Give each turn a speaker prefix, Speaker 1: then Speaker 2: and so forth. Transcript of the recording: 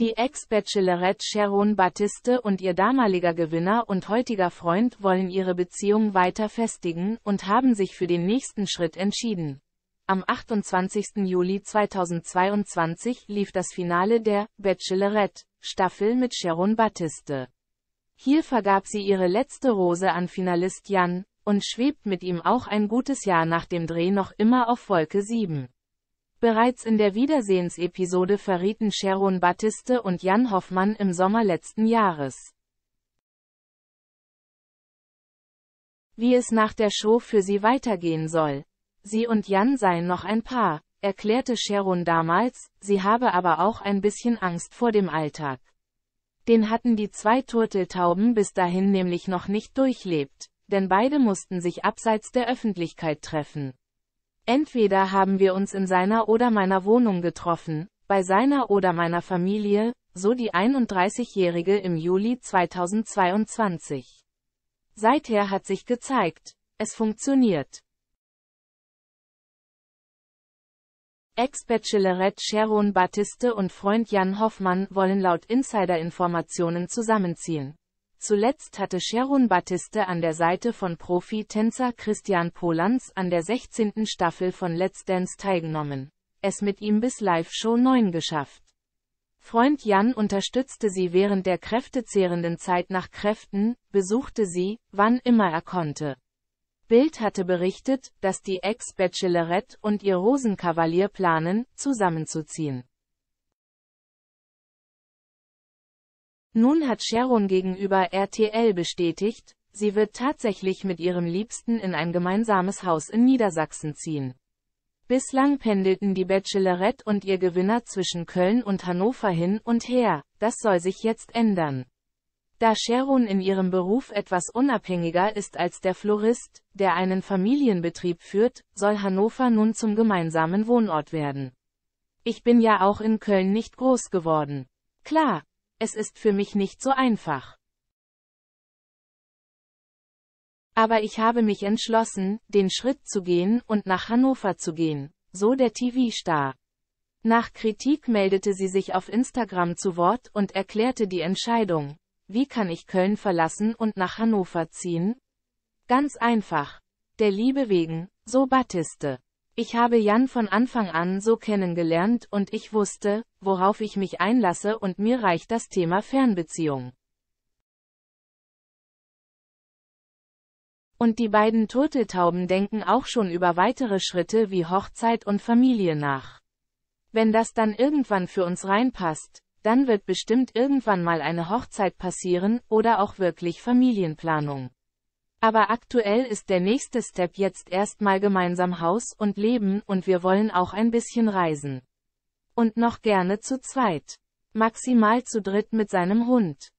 Speaker 1: Die Ex-Bachelorette Sharon Battiste und ihr damaliger Gewinner und heutiger Freund wollen ihre Beziehung weiter festigen und haben sich für den nächsten Schritt entschieden. Am 28. Juli 2022 lief das Finale der Bachelorette Staffel mit Sharon Battiste. Hier vergab sie ihre letzte Rose an Finalist Jan und schwebt mit ihm auch ein gutes Jahr nach dem Dreh noch immer auf Wolke 7. Bereits in der Wiedersehensepisode verrieten Sharon Battiste und Jan Hoffmann im Sommer letzten Jahres. Wie es nach der Show für sie weitergehen soll. Sie und Jan seien noch ein Paar, erklärte Sharon damals, sie habe aber auch ein bisschen Angst vor dem Alltag. Den hatten die zwei Turteltauben bis dahin nämlich noch nicht durchlebt, denn beide mussten sich abseits der Öffentlichkeit treffen. Entweder haben wir uns in seiner oder meiner Wohnung getroffen, bei seiner oder meiner Familie, so die 31-Jährige im Juli 2022. Seither hat sich gezeigt, es funktioniert. Ex-Bachelorette Sharon Battiste und Freund Jan Hoffmann wollen laut Insider-Informationen zusammenziehen. Zuletzt hatte Sharon Battiste an der Seite von Profi-Tänzer Christian Polans an der 16. Staffel von Let's Dance teilgenommen, es mit ihm bis Live-Show 9 geschafft. Freund Jan unterstützte sie während der kräftezehrenden Zeit nach Kräften, besuchte sie, wann immer er konnte. Bild hatte berichtet, dass die Ex-Bachelorette und ihr Rosenkavalier planen, zusammenzuziehen. Nun hat Sharon gegenüber RTL bestätigt, sie wird tatsächlich mit ihrem Liebsten in ein gemeinsames Haus in Niedersachsen ziehen. Bislang pendelten die Bachelorette und ihr Gewinner zwischen Köln und Hannover hin und her, das soll sich jetzt ändern. Da Sharon in ihrem Beruf etwas unabhängiger ist als der Florist, der einen Familienbetrieb führt, soll Hannover nun zum gemeinsamen Wohnort werden. Ich bin ja auch in Köln nicht groß geworden. Klar, es ist für mich nicht so einfach. Aber ich habe mich entschlossen, den Schritt zu gehen und nach Hannover zu gehen, so der TV-Star. Nach Kritik meldete sie sich auf Instagram zu Wort und erklärte die Entscheidung. Wie kann ich Köln verlassen und nach Hannover ziehen? Ganz einfach. Der Liebe wegen, so Battiste. Ich habe Jan von Anfang an so kennengelernt und ich wusste, worauf ich mich einlasse und mir reicht das Thema Fernbeziehung. Und die beiden Turteltauben denken auch schon über weitere Schritte wie Hochzeit und Familie nach. Wenn das dann irgendwann für uns reinpasst, dann wird bestimmt irgendwann mal eine Hochzeit passieren oder auch wirklich Familienplanung. Aber aktuell ist der nächste Step jetzt erstmal gemeinsam Haus und Leben und wir wollen auch ein bisschen reisen. Und noch gerne zu zweit. Maximal zu dritt mit seinem Hund.